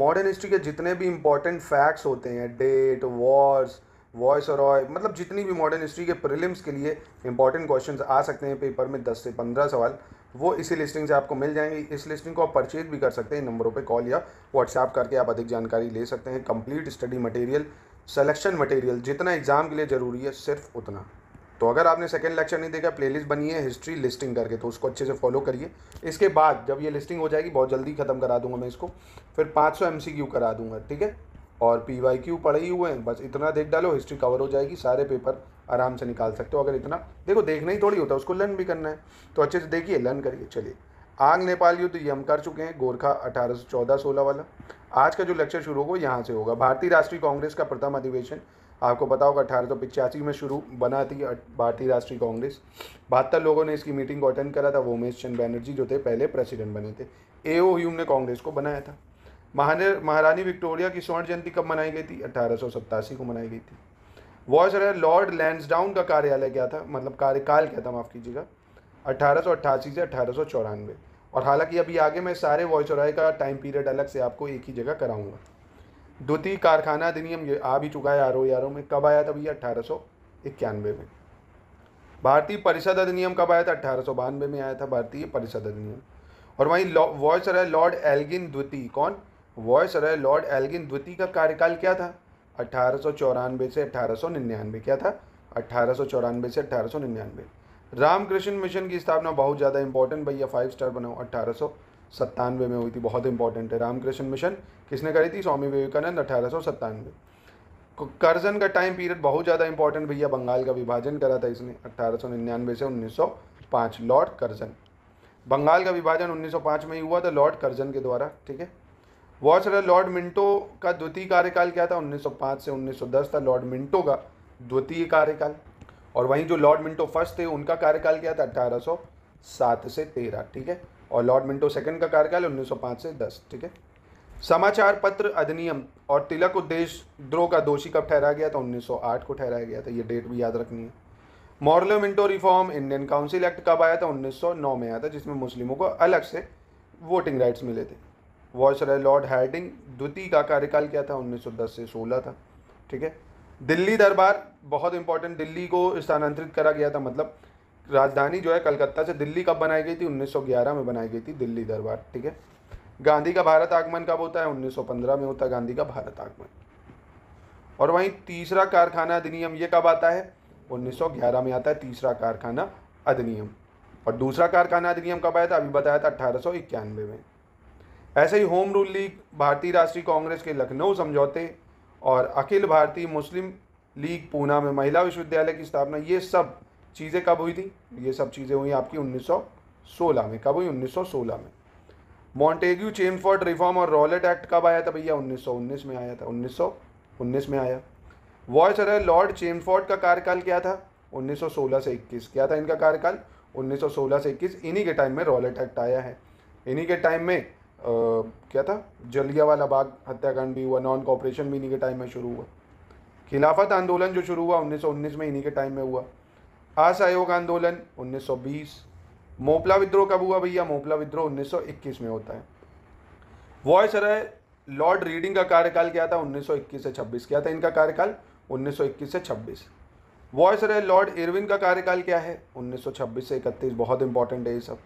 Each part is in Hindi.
मॉडर्न हिस्ट्री के जितने भी इंपॉर्टेंट फैक्ट्स होते हैं डेट वॉर्स वॉइस और ऑय मतलब जितनी भी मॉडर्न हिस्ट्री के प्रिलिम्स के लिए इंपॉर्टेंट क्वेश्चन आ सकते हैं पेपर में दस से पंद्रह सवाल वो इसी लिस्टिंग से आपको मिल जाएंगे इस लिस्टिंग को आप परचेज भी कर सकते हैं नंबरों पे कॉल या व्हाट्सएप करके आप अधिक जानकारी ले सकते हैं complete study material selection material जितना एग्ज़ाम के लिए ज़रूरी है सिर्फ उतना तो अगर आपने सेकेंड लेक्चर नहीं देखा प्लेलिस्ट बनी है हिस्ट्री लिस्टिंग करके तो उसको अच्छे से फॉलो करिए इसके बाद जब ये लिस्टिंग हो जाएगी बहुत जल्दी ख़त्म करा दूंगा मैं इसको फिर 500 एमसीक्यू करा दूंगा ठीक है और पी वाई क्यू पढ़े ही हुए हैं बस इतना देख डालो हिस्ट्री कवर हो जाएगी सारे पेपर आराम से निकाल सकते हो अगर इतना देखो देखना ही थोड़ी होता है उसको लर्न भी करना है तो अच्छे से देखिए लर्न करिए चलिए आग नेपाल युद्ध ये हम कर चुके हैं गोरखा अठारह सौ चौदह सोलह वाला आज का जो लेक्चर शुरू होगा यहाँ से होगा भारतीय राष्ट्रीय कांग्रेस का प्रथम अधिवेशन आपको बताओ कि अठारह में शुरू बना थी भारतीय राष्ट्रीय कांग्रेस बहत्तर लोगों ने इसकी मीटिंग को अटेंड करा था वो उमेश चंद बैनर्जी जो थे पहले प्रेसिडेंट बने थे ए ओ ह्यूम ने कांग्रेस को बनाया था महारानी विक्टोरिया की स्वर्ण जयंती कब मनाई गई थी अठारह को मनाई गई थी वॉयस रहे लॉर्ड लैंसडाउन का कार्यालय क्या था मतलब कार्यकाल क्या था माफ़ कीजिएगा अठारह सौ अट्ठासी से अठारह और हालांकि अभी आगे मैं सारे वॉयस रॉय का टाइम पीरियड अलग से आपको एक ही जगह कराऊंगा द्वितीय कारखाना अधिनियम ये आ भी चुका है आर ओ आर में कब आया था भैया अट्ठारह सौ इक्यानवे में भारतीय परिषद अधिनियम कब आया था अट्ठारह सौ बानवे में आया था भारतीय परिषद अधिनियम और वहीं वॉयस रॉय लॉर्ड एल्गिन द्वितीय कौन वॉयस रॉय लॉर्ड एल्गिन द्वितीय का कार्यकाल क्या था अठारह से अठारह क्या था अठारह से अठारह रामकृष्ण मिशन की स्थापना बहुत ज़्यादा इंपॉर्टेंट भैया फाइव स्टार बनाओ अट्ठारह सौ सत्तानवे में हुई थी बहुत इंपॉर्टेंट है रामकृष्ण मिशन किसने करी थी स्वामी विवेकानंद अठारह सौ सत्तानवे कर्जन का टाइम पीरियड बहुत ज़्यादा इंपॉर्टेंट भैया बंगाल का विभाजन करा था इसने अठारह सौ निन्यानवे से उन्नीस सौ पाँच लॉर्ड कर्जन बंगाल का विभाजन पाँच में ही हुआ था लॉर्ड कर्जन के द्वारा ठीक है रहा लॉर्ड मिंटो का द्वितीय कार्यकाल क्या था 1905 से 1910 था लॉर्ड मिंटो का द्वितीय कार्यकाल और वहीं जो लॉर्ड मिंटो फर्स्ट थे उनका कार्यकाल क्या था अट्ठारह सौ सात से तेरह ठीक है और लॉर्ड मिंटो सेकंड का कार्यकाल 1905 से दस ठीक है समाचार पत्र अधिनियम और तिलक उद्देश्य द्रोह का दोषी कब ठहराया गया था आठ को ठहराया गया था ये डेट भी याद रखनी है Morley Minto reform Indian council act कब आया था नौ में आया था जिसमें मुस्लिमों को अलग से वोटिंग राइट्स मिले थे वॉइस रॉय लॉर्ड हार्डिंग द्वितीय का कार्यकाल क्या था 1910 से 16 था ठीक है दिल्ली दरबार बहुत इंपॉर्टेंट दिल्ली को स्थानांतरित करा गया था मतलब राजधानी जो है कलकत्ता से दिल्ली कब बनाई गई थी 1911 में बनाई गई थी दिल्ली दरबार ठीक है गांधी का भारत आगमन कब होता है 1915 में होता है गांधी का भारत आगमन और वहीं तीसरा कारखाना अधिनियम ये कब आता है 1911 में आता है तीसरा कारखाना अधिनियम और दूसरा कारखाना अधिनियम कब आया था अभी बताया था अठारह में ऐसे ही होम रूल लीग भारतीय राष्ट्रीय कांग्रेस के लखनऊ समझौते और अखिल भारतीय मुस्लिम लीग पूना में महिला विश्वविद्यालय की स्थापना ये सब चीज़ें कब हुई थी ये सब चीज़ें हुई आपकी 1916 में कब हुई 1916 में मॉन्टेग्यू चेम्फर्ड रिफॉर्म और रॉलेट एक्ट कब आया था भैया 1919 में आया था 1919 में आया वॉयस अरे लॉर्ड चेम्फर्ड का कार्यकाल क्या था 1916 से 21 क्या था इनका कार्यकाल 1916 से 21 इन्हीं के टाइम में रॉलेट एक्ट आया है इन्हीं के टाइम में आ, क्या था जलिया वाला बाग हत्याकांड भी हुआ नॉन कॉपरेशन भी इन्हीं के टाइम में शुरू हुआ खिलाफत आंदोलन जो शुरू हुआ 1919 में इन्हीं के टाइम में हुआ असहयोग आंदोलन 1920 मोपला विद्रोह कब हुआ भैया मोपला विद्रोह 1921 में होता है वॉयस वॉयसराय लॉर्ड रीडिंग का कार्यकाल क्या था 1921 से 26 क्या था इनका कार्यकाल 1921 से 26 वॉयसराय लॉर्ड इरविन का कार्यकाल क्या है 1926 से 31 बहुत इंपॉर्टेंट है ये सब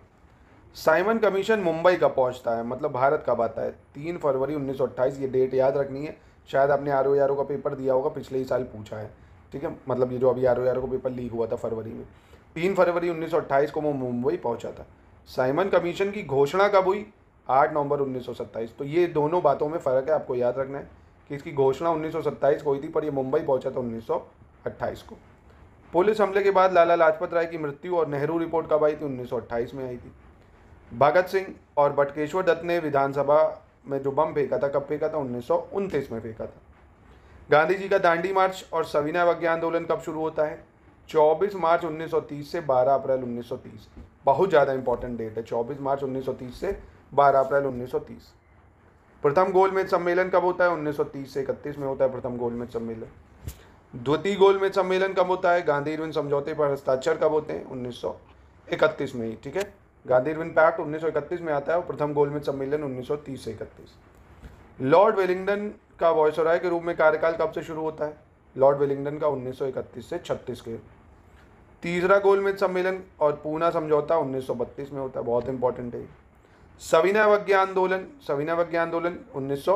साइमन कमीशन मुंबई का पहुंचता है मतलब भारत कब आता है तीन फरवरी उन्नीस ये डेट याद रखनी है शायद आपने आर ओ का पेपर दिया होगा पिछले ही साल पूछा है ठीक है मतलब ये जो अभी आर को पेपर लीक हुआ था फरवरी में तीन फरवरी अट्ठाईस को वो मुंबई पहुंचा था साइमन कमीशन की घोषणा कब हुई आठ नवंबर सत्ताईस तो ये दोनों बातों में फ़र्क है आपको याद रखना है कि इसकी घोषणा सत्ताईस को हुई थी पर ये मुंबई पहुंचा था अट्ठाईस को पुलिस हमले के बाद लाला लाजपत राय की मृत्यु और नेहरू रिपोर्ट कब आई थी अट्ठाईस में आई थी भगत सिंह और बटकेश्वर दत्त ने विधानसभा में जो बम फेंका था कब फेंका था उन्नीस में फेंका था गांधी जी का दांडी मार्च और सविनय अवज्ञा आंदोलन कब शुरू होता है 24 मार्च 1930 से 12 अप्रैल 1930 बहुत ज़्यादा इंपॉर्टेंट डेट है 24 मार्च 1930 से 12 अप्रैल 1930 प्रथम गोलमेज सम्मेलन कब होता है 1930 से 31 में होता है प्रथम गोलमेज सम्मेलन द्वितीय गोलमेज सम्मेलन कब होता है गांधी इरविन समझौते पर हस्ताक्षर कब होते हैं उन्नीस में ही ठीक है गांधी इरविन पैक्ट उन्नीस में आता है और प्रथम गोलमेज सम्मेलन उन्नीस से इकतीस लॉर्ड वेलिंगटन का वॉइस राय के रूप में कार्यकाल कब से शुरू होता है लॉर्ड वेलिंगटन का 1931 से 36 के तीसरा गोलमेज सम्मेलन और पूना समझौता 1932 में होता है बहुत इंपॉर्टेंट है सविना वज्ञा आंदोलन सविना वज्ञ आंदोलन उन्नीस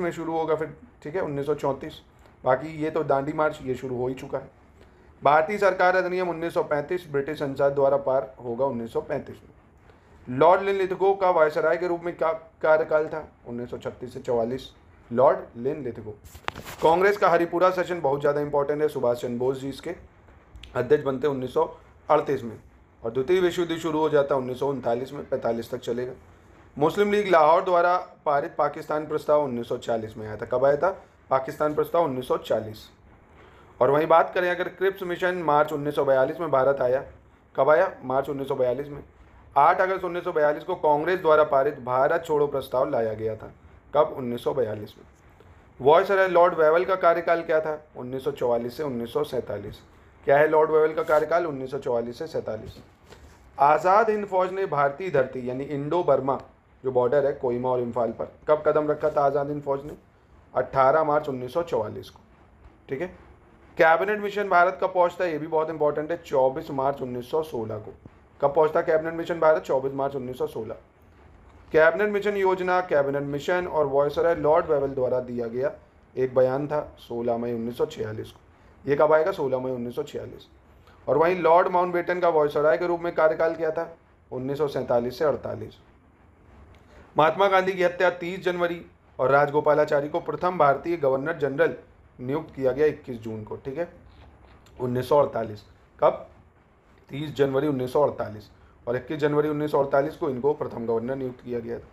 में शुरू होगा फिर ठीक है उन्नीस बाकी ये तो दांडी मार्च ये शुरू हो ही चुका है भारतीय सरकार अधिनियम 1935 ब्रिटिश संसद द्वारा पार होगा 1935 में लॉर्ड लिन लिथगो का वायसराय के रूप में क्या कार्यकाल था 1936 से 44 लॉर्ड लेन लेते को कांग्रेस का हरिपुरा सेशन बहुत ज़्यादा इंपॉर्टेंट है सुभाष चंद्र बोस जी इसके अध्यक्ष बनते उन्नीस में और द्वितीय विश्व युद्ध शुरू हो जाता है उन्नीस में पैंतालीस तक चलेगा मुस्लिम लीग लाहौर द्वारा पारित पाकिस्तान प्रस्ताव 1940 में आया था कब आया था पाकिस्तान प्रस्ताव 1940 और वहीं बात करें अगर क्रिप्स मिशन मार्च 1942 में भारत आया कब आया मार्च 1942 में 8 अगस्त 1942 को कांग्रेस द्वारा पारित भारत छोड़ो प्रस्ताव लाया गया था कब 1942 में वॉइस रहे लॉर्ड वेवल का कार्यकाल क्या था 1944 से 1947 क्या है लॉर्ड वेवल का कार्यकाल 1944 से सैंतालीस आज़ाद हिंद फौज ने भारतीय धरती यानी इंडो बर्मा जो बॉर्डर है कोयमा और इम्फाल पर कब कदम रखा था आज़ाद हिंद फौज ने 18 मार्च 1944 को ठीक है कैबिनेट मिशन भारत कब पहुंचता है ये भी बहुत इंपॉर्टेंट है 24 मार्च 1916 को कब पहुंचता कैबिनेट मिशन भारत 24 मार्च 1916 कैबिनेट मिशन योजना कैबिनेट मिशन और वॉयसराय लॉर्ड वेवल द्वारा दिया गया एक बयान था 16 मई 1946 को ये कब आएगा 16 मई 1946 और वहीं लॉर्ड माउंटबेटन का वॉयसराय के रूप में कार्यकाल किया था उन्नीस से अड़तालीस महात्मा गांधी की हत्या 30 जनवरी और राजगोपालाचारी को प्रथम भारतीय गवर्नर जनरल नियुक्त किया गया 21 जून को ठीक है 1948 कब 30 जनवरी और इक्कीस जनवरी उन्नीस को इनको प्रथम गवर्नर नियुक्त किया गया था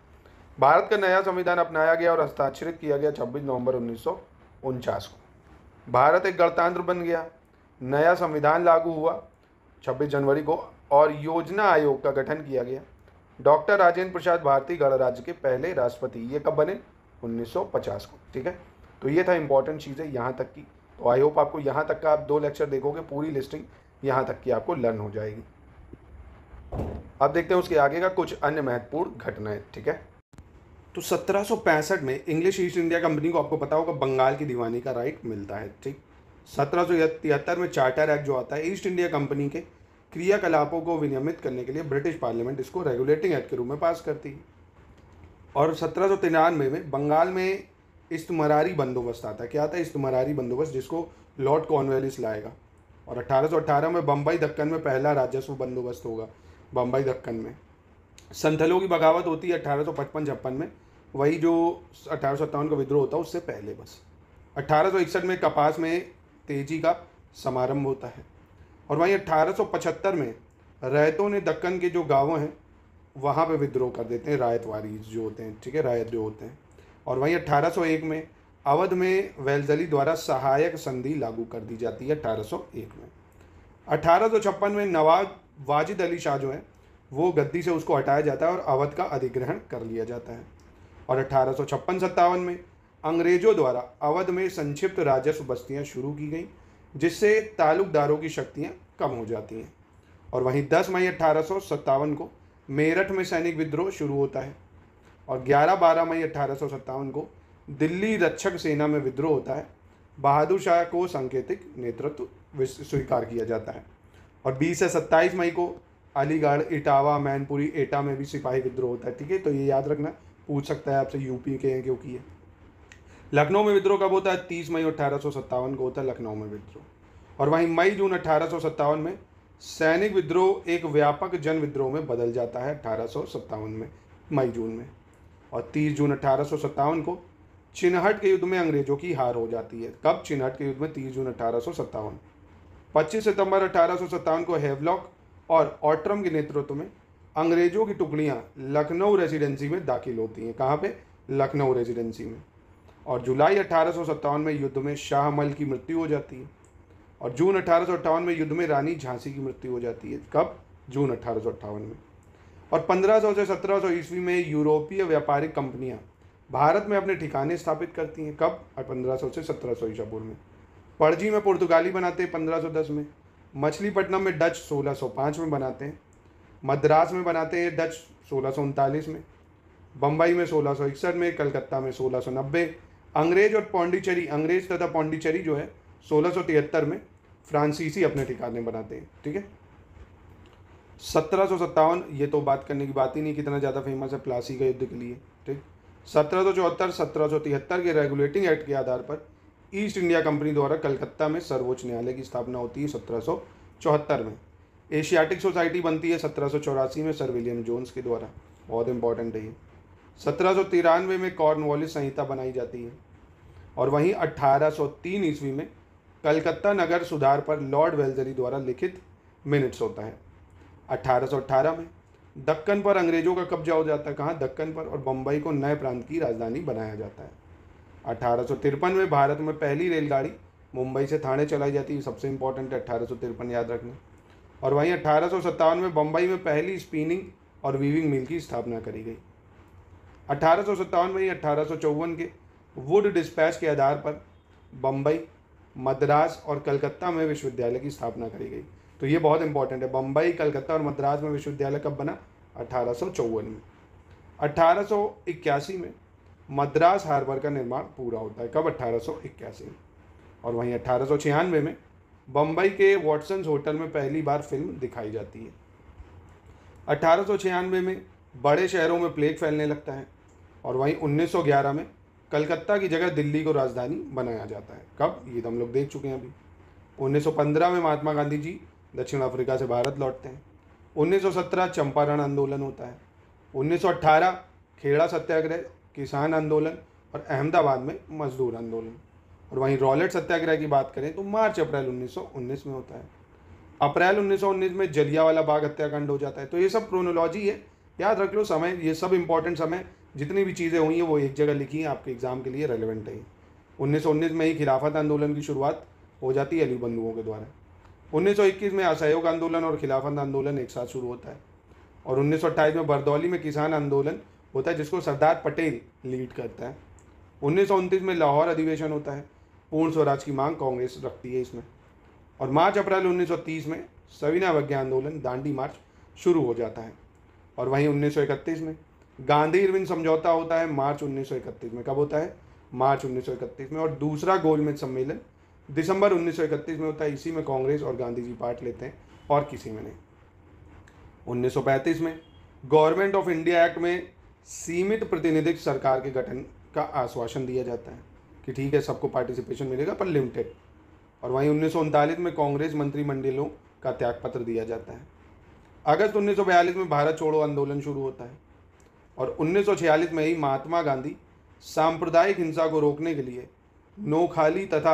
भारत का नया संविधान अपनाया गया और हस्ताक्षरित किया गया 26 नवंबर उन्नीस को भारत एक गणतंत्र बन गया नया संविधान लागू हुआ 26 जनवरी को और योजना आयोग का गठन किया गया डॉक्टर राजेंद्र प्रसाद भारतीय गणराज्य के पहले राष्ट्रपति ये कब बने 1950 को ठीक है तो ये था इंपॉर्टेंट चीज़ें यहाँ तक की तो आई होप आपको यहाँ तक का आप दो लेक्चर देखोगे पूरी लिस्टिंग यहाँ तक की आपको लर्न हो जाएगी अब देखते हैं उसके आगे का कुछ अन्य महत्वपूर्ण घटनाएं ठीक है तो 1765 में इंग्लिश ईस्ट इंडिया कंपनी को आपको पता होगा बंगाल की दीवानी का राइट मिलता है ठीक सत्रह में चार्टर एक्ट जो आता है ईस्ट इंडिया कंपनी के क्रियाकलापों को विनियमित करने के लिए ब्रिटिश पार्लियामेंट इसको रेगुलेटिंग एक्ट के रूप में पास करती है और सत्रह में बंगाल में इस्तमरारी बंदोबस्त आता है क्या आता है इस्तमरारी बंदोबस्त जिसको लॉर्ड कॉर्नवेलिस लाएगा और 1818 में बम्बई दक्कन में पहला राजस्व बंदोबस्त होगा बम्बई दक्कन में संथलों की बगावत होती है अठारह सौ पचपन छप्पन में वही जो अठारह सौ का विद्रोह होता है उससे पहले बस अठारह में कपास में तेजी का समारंभ होता है और वहीं सौ पचहत्तर में रायतों ने दक्कन के जो गाँव हैं वहाँ पे विद्रोह कर देते हैं रायत वारी जो होते हैं ठीक है रायत जो होते हैं और वहीं अट्ठारह सौ एक में अवध में वेलजली द्वारा सहायक संधि लागू कर दी जाती है अट्ठारह सौ एक में अठारह सौ छप्पन में नवाब वाजिद अली शाह जो है वो गद्दी से उसको हटाया जाता है और अवध का अधिग्रहण कर लिया जाता है और अठारह सौ छप्पन सत्तावन में अंग्रेजों द्वारा अवध में संक्षिप्त राजस्व बस्तियाँ शुरू की गई जिससे ताल्लुकदारों की शक्तियाँ कम हो जाती हैं और वहीं दस मई अट्ठारह को मेरठ में सैनिक विद्रोह शुरू होता है और 11-12 मई अट्ठारह को दिल्ली रक्षक सेना में विद्रोह होता है बहादुर शाह को सांकेतिक नेतृत्व स्वीकार किया जाता है और 20 से 27 मई को अलीगढ़ इटावा मैनपुरी एटा में भी सिपाही विद्रोह होता है ठीक है तो ये याद रखना पूछ सकता है आपसे यूपी के हैं क्योंकि है लखनऊ में विद्रोह कब होता है तीस मई अठारह को होता है लखनऊ में विद्रोह और वहीं मई जून अठारह में सैनिक विद्रोह एक व्यापक जन विद्रोह में बदल जाता है अठारह में मई जून में और 30 जून अठारह को चिन्हट के युद्ध में अंग्रेजों की हार हो जाती है कब चिन्हट के युद्ध में 30 जून अठारह 25 सितंबर अठारह को हेवलॉक और ऑट्रम के नेतृत्व में अंग्रेजों की टुकड़ियां लखनऊ रेजिडेंसी में दाखिल होती हैं कहाँ पे लखनऊ रेजिडेंसी में और जुलाई अठारह में युद्ध में शाह मल की मृत्यु हो जाती है और जून अठारह में युद्ध में रानी झांसी की मृत्यु हो जाती है कब जून अठारह में और 1500 से 1700 ईस्वी में यूरोपीय व्यापारिक कंपनियां भारत में अपने ठिकाने स्थापित करती हैं कब और सौ से सत्रह ईसा पूर्व में पड़जी में पुर्तगाली बनाते हैं दस में मछलीपट्टनम में डच पाँच में बनाते हैं मद्रास में बनाते हैं डच सोलह में बम्बई में सोलह में कलकत्ता में सोलह अंग्रेज और पौंडीचेरी अंग्रेज तथा पौंडीचेरी जो है सोलह में फ्रांसीसी अपने ठिकाने बनाते हैं ठीक है सत्रह सौ सत्तावन ये तो बात करने की बात ही नहीं कितना ज़्यादा फेमस है प्लासी के युद्ध के लिए ठीक सत्रह सौ चौहत्तर सत्रह सौ तिहत्तर के रेगुलेटिंग एक्ट के आधार पर ईस्ट इंडिया कंपनी द्वारा कलकत्ता में सर्वोच्च न्यायालय की स्थापना होती है सत्रह में एशियाटिक सोसाइटी बनती है सत्रह में सर विलियम जोन्स के द्वारा बहुत इंपॉर्टेंट है ये सत्रह में कॉर्न संहिता बनाई जाती है और वहीं 1803 ईस्वी में कलकत्ता नगर सुधार पर लॉर्ड वेल्जरी द्वारा लिखित मिनट्स होता है 1818 में दक्कन पर अंग्रेजों का कब्जा हो जाता है कहाँ दक्कन पर और बम्बई को नए प्रांत की राजधानी बनाया जाता है अठारह में भारत में पहली रेलगाड़ी मुंबई से थाने चलाई जाती है सबसे इम्पोर्टेंट है अठारह याद रखना और वहीं अठारह में बम्बई में पहली स्पिनिंग और वीविंग मिल की स्थापना करी गई अठारह में ही अठारह के वुड डिस्पैच के आधार पर बम्बई मद्रास और कलकत्ता में विश्वविद्यालय की स्थापना करी गई तो ये बहुत इंपॉर्टेंट है बम्बई कलकत्ता और मद्रास में विश्वविद्यालय कब बना अठारह में अठारह में मद्रास हार्बर का निर्माण पूरा होता है कब अट्ठारह में और वहीं अट्ठारह में बम्बई के वॉटसन होटल में पहली बार फिल्म दिखाई जाती है अट्ठारह में बड़े शहरों में प्लेग फैलने लगता है और वहीं 1911 में कलकत्ता की जगह दिल्ली को राजधानी बनाया जाता है कब ये तो हम लोग देख चुके हैं अभी 1915 में महात्मा गांधी जी दक्षिण अफ्रीका से भारत लौटते हैं 1917 चंपारण आंदोलन होता है 1918 खेड़ा सत्याग्रह किसान आंदोलन और अहमदाबाद में मजदूर आंदोलन और वहीं रॉलेट सत्याग्रह की बात करें तो मार्च अप्रैल 1919 में होता है अप्रैल 1919 में जलियावाला बाग हत्याकांड हो जाता है तो ये सब क्रोनोलॉजी है याद रख लो समय ये सब इंपॉर्टेंट समय जितनी भी चीज़ें हुई हैं वो एक जगह लिखी हैं आपके एग्ज़ाम के लिए रेलिवेंट है उन्नीस में ही खिलाफत आंदोलन की शुरुआत हो जाती है अली बंधुओं के द्वारा 1921 में असहयोग आंदोलन और खिलाफत आंदोलन एक साथ शुरू होता है और 1928 में बरदौली में किसान आंदोलन होता है जिसको सरदार पटेल लीड करता है उन्नीस में लाहौर अधिवेशन होता है पूर्ण स्वराज की मांग कांग्रेस रखती है इसमें और मार्च अप्रैल 1930 में सविना अवज्ञा आंदोलन दांडी मार्च शुरू हो जाता है और वहीं 1931 में गांधी इरविन समझौता होता है मार्च 1931 में कब होता है मार्च 1931 में और दूसरा गोलमेज सम्मेलन दिसंबर 1931 में होता है इसी में कांग्रेस और गांधी जी पार्ट लेते हैं और किसी में नहीं 1935 में गवर्नमेंट ऑफ इंडिया एक्ट में सीमित प्रतिनिधित्व सरकार के गठन का आश्वासन दिया जाता है कि ठीक है सबको पार्टिसिपेशन मिलेगा पर लिमिटेड और वहीं उन्नीस में कांग्रेस मंत्रिमंडलों का त्यागपत्र दिया जाता है अगस्त उन्नीस में भारत छोड़ो आंदोलन शुरू होता है और उन्नीस में ही महात्मा गांधी सांप्रदायिक हिंसा को रोकने के लिए नोखाली तथा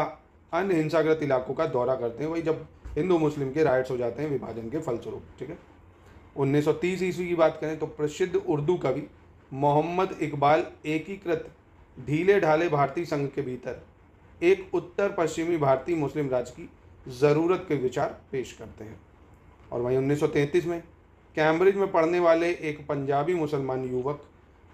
अन्य हिंसाग्रत इलाकों का दौरा करते हैं वही जब हिंदू मुस्लिम के राइट्स हो जाते हैं विभाजन के फलस्वरूप ठीक है 1930 ईस्वी की बात करें तो प्रसिद्ध उर्दू कवि मोहम्मद इकबाल एकीकृत ढीले ढाले भारतीय संघ के भीतर एक उत्तर पश्चिमी भारतीय मुस्लिम राज्य की ज़रूरत के विचार पेश करते हैं और वहीं 1933 में कैम्ब्रिज में पढ़ने वाले एक पंजाबी मुसलमान युवक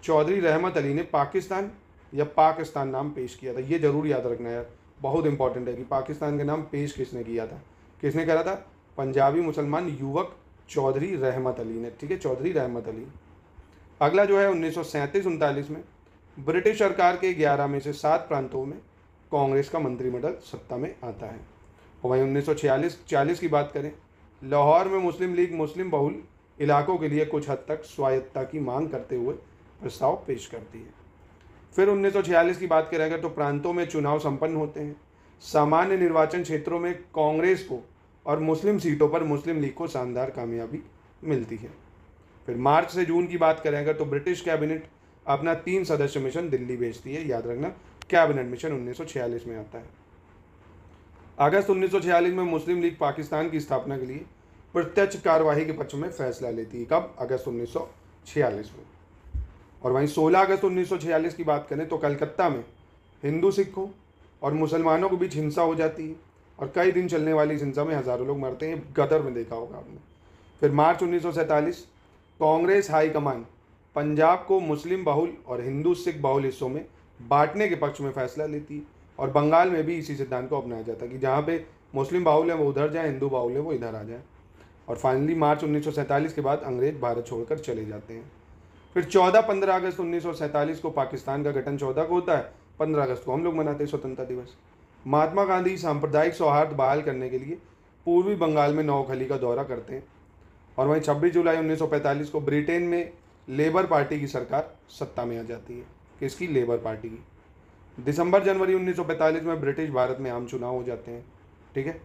चौधरी रहमत अली ने पाकिस्तान या पाकिस्तान नाम पेश किया था ये ज़रूर याद रखना यार बहुत इंपॉर्टेंट है कि पाकिस्तान का नाम पेश किसने किया था किसने करा था पंजाबी मुसलमान युवक चौधरी रहमत अली ने ठीक है चौधरी रहमत अली अगला जो है उन्नीस सौ में ब्रिटिश सरकार के 11 में से सात प्रांतों में कांग्रेस का मंत्रिमंडल सत्ता में आता है और वहीं उन्नीस सौ छियालीस की बात करें लाहौर में मुस्लिम लीग मुस्लिम बहुल इलाकों के लिए कुछ हद तक स्वायत्ता की मांग करते हुए प्रस्ताव पेश करती है फिर उन्नीस की बात करें अगर तो प्रांतों में चुनाव संपन्न होते हैं सामान्य निर्वाचन क्षेत्रों में कांग्रेस को और मुस्लिम सीटों पर मुस्लिम लीग को शानदार कामयाबी मिलती है फिर मार्च से जून की बात करें अगर तो ब्रिटिश कैबिनेट अपना तीन सदस्य मिशन दिल्ली भेजती है याद रखना कैबिनेट मिशन 1946 में आता है अगस्त 1946 में मुस्लिम लीग पाकिस्तान की स्थापना के लिए प्रत्यक्ष कार्यवाही के पक्ष में फैसला लेती है कब अगस्त 1946 में और वहीं 16 अगस्त 1946 की बात करें तो कलकत्ता में हिंदू सिखों और मुसलमानों के बीच हिंसा हो जाती है और कई दिन चलने वाली इस हिंसा में हज़ारों लोग मरते हैं गदर में देखा होगा आपने फिर मार्च उन्नीस कांग्रेस हाईकमान पंजाब को मुस्लिम बहुल और हिंदू सिख बहुल हिस्सों में बांटने के पक्ष में फैसला लेती है और बंगाल में भी इसी सिद्धांत को अपनाया जाता है कि जहाँ पे मुस्लिम बाहुल हैं वो उधर जाए हिंदू बाहुल हैं वो इधर आ जाए और फाइनली मार्च 1947 के बाद अंग्रेज भारत छोड़कर चले जाते हैं फिर 14-15 अगस्त 1947 को पाकिस्तान का गठन 14 को होता है 15 अगस्त को हम लोग मनाते हैं स्वतंत्रता दिवस महात्मा गांधी सांप्रदायिक सौहार्द बहाल करने के लिए पूर्वी बंगाल में नौखली का दौरा करते हैं और वहीं 26 जुलाई 1945 को ब्रिटेन में लेबर पार्टी की सरकार सत्ता में आ जाती है किसकी लेबर पार्टी की दिसंबर जनवरी 1945 में ब्रिटिश भारत में आम चुनाव हो जाते हैं ठीक है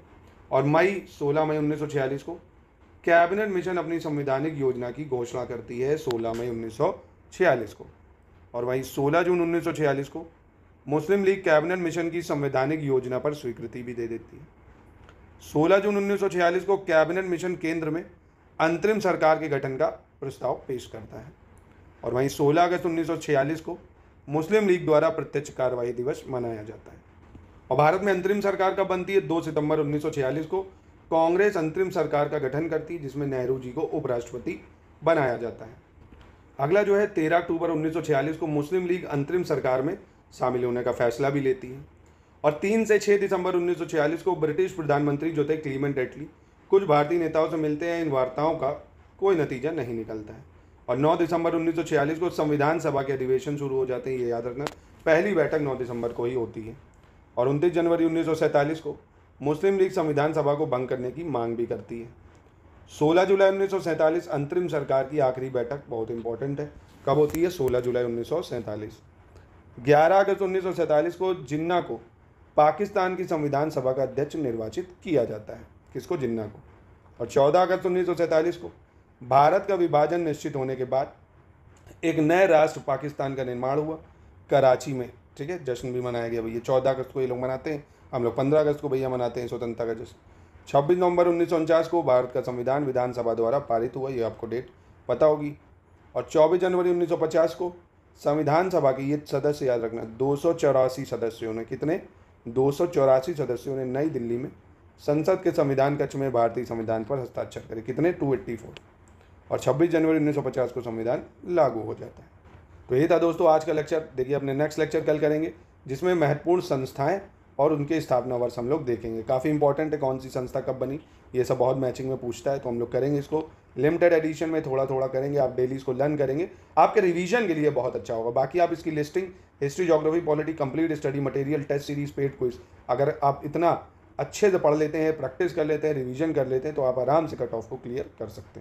और मई 16 मई 1946 को कैबिनेट मिशन अपनी संवैधानिक योजना की घोषणा करती है 16 मई 1946 को और वहीं 16 जून 1946 को मुस्लिम लीग कैबिनेट मिशन की संवैधानिक योजना पर स्वीकृति भी दे देती है 16 जून 1946 को कैबिनेट मिशन केंद्र में अंतरिम सरकार के गठन का प्रस्ताव पेश करता है और वहीं 16 अगस्त 1946 को मुस्लिम लीग द्वारा प्रत्यक्ष कार्रवाई दिवस मनाया जाता है और भारत में अंतरिम सरकार का बनती है 2 सितंबर 1946 को कांग्रेस अंतरिम सरकार का गठन करती है जिसमें नेहरू जी को उपराष्ट्रपति बनाया जाता है अगला जो है 13 अक्टूबर 1946 को मुस्लिम लीग अंतरिम सरकार में शामिल होने का फैसला भी लेती है और तीन से छः दिसंबर 1946 को ब्रिटिश प्रधानमंत्री जो थे क्लीमेंट एटली कुछ भारतीय नेताओं से मिलते हैं इन वार्ताओं का कोई नतीजा नहीं निकलता है और 9 दिसंबर 1946 को संविधान सभा के अधिवेशन शुरू हो जाते हैं ये याद रखना पहली बैठक 9 दिसंबर को ही होती है और उनतीस जनवरी 1947 को मुस्लिम लीग संविधान सभा को भंग करने की मांग भी करती है 16 जुलाई 1947 अंतरिम सरकार की आखिरी बैठक बहुत इंपॉर्टेंट है कब होती है 16 जुलाई 1947 11 अगस्त उन्नीस को जिन्ना को पाकिस्तान की संविधान सभा का अध्यक्ष निर्वाचित किया जाता है किसको जिन्ना को और 14 अगस्त उन्नीस को भारत का विभाजन निश्चित होने के बाद एक नए राष्ट्र पाकिस्तान का निर्माण हुआ कराची में ठीक है जश्न भी मनाया गया भैया चौदह अगस्त को ये लोग मनाते हैं हम लोग पंद्रह अगस्त को भैया मनाते हैं स्वतंत्रता का जश्न छब्बीस नवंबर उन्नीस को भारत का संविधान विधानसभा द्वारा पारित हुआ ये आपको डेट पता होगी और चौबीस जनवरी 1950 को संविधान सभा के ये सदस्य याद रखना दो सौ चौरासी सदस्यों ने कितने दो सौ चौरासी सदस्यों ने नई दिल्ली में संसद के संविधान कक्ष में भारतीय संविधान पर हस्ताक्षर करें कितने टू एट्टी फोर और छब्बीस जनवरी उन्नीस सौ पचास को संविधान लागू हो जाता है तो ये था दोस्तों आज का लेक्चर देखिए अपने नेक्स्ट लेक्चर कल करेंगे जिसमें महत्वपूर्ण संस्थाएं और उनके स्थापना वर्ष हम लोग देखेंगे काफ़ी इंपॉर्टेंट है कौन सी संस्था कब बनी ये सब बहुत मैचिंग में पूछता है तो हम लोग करेंगे इसको लिमिटेड एडिशन में थोड़ा थोड़ा करेंगे आप डेली इसको लर्न करेंगे आपके रिवीजन के लिए बहुत अच्छा होगा बाकी आप इसकी listing history geography polity complete study material test series paid quiz अगर आप इतना अच्छे से पढ़ लेते हैं प्रैक्टिस कर लेते हैं रिवीजन कर लेते हैं तो आप आराम से कट ऑफ को क्लियर कर सकते हैं